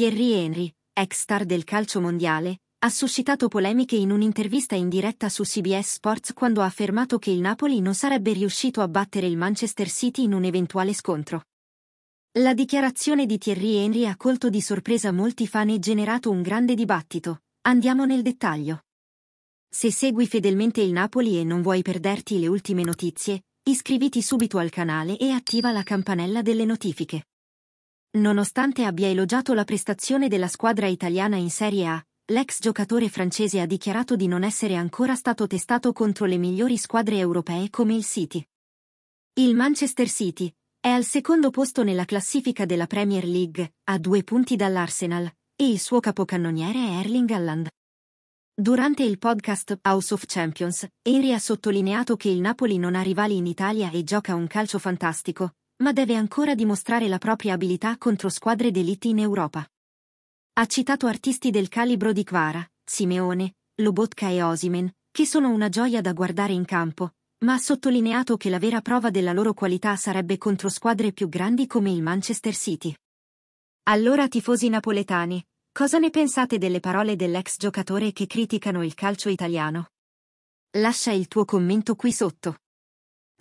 Thierry Henry, ex star del calcio mondiale, ha suscitato polemiche in un'intervista in diretta su CBS Sports quando ha affermato che il Napoli non sarebbe riuscito a battere il Manchester City in un eventuale scontro. La dichiarazione di Thierry Henry ha colto di sorpresa molti fan e generato un grande dibattito. Andiamo nel dettaglio. Se segui fedelmente il Napoli e non vuoi perderti le ultime notizie, iscriviti subito al canale e attiva la campanella delle notifiche. Nonostante abbia elogiato la prestazione della squadra italiana in Serie A, l'ex giocatore francese ha dichiarato di non essere ancora stato testato contro le migliori squadre europee come il City. Il Manchester City è al secondo posto nella classifica della Premier League, a due punti dall'Arsenal, e il suo capocannoniere è Erling Haaland. Durante il podcast House of Champions, Henry ha sottolineato che il Napoli non ha rivali in Italia e gioca un calcio fantastico, ma deve ancora dimostrare la propria abilità contro squadre d'elite in Europa. Ha citato artisti del calibro di Kvara, Simeone, Lobotka e Osimen, che sono una gioia da guardare in campo, ma ha sottolineato che la vera prova della loro qualità sarebbe contro squadre più grandi come il Manchester City. Allora tifosi napoletani, cosa ne pensate delle parole dell'ex giocatore che criticano il calcio italiano? Lascia il tuo commento qui sotto.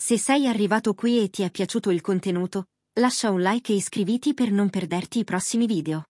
Se sei arrivato qui e ti è piaciuto il contenuto, lascia un like e iscriviti per non perderti i prossimi video.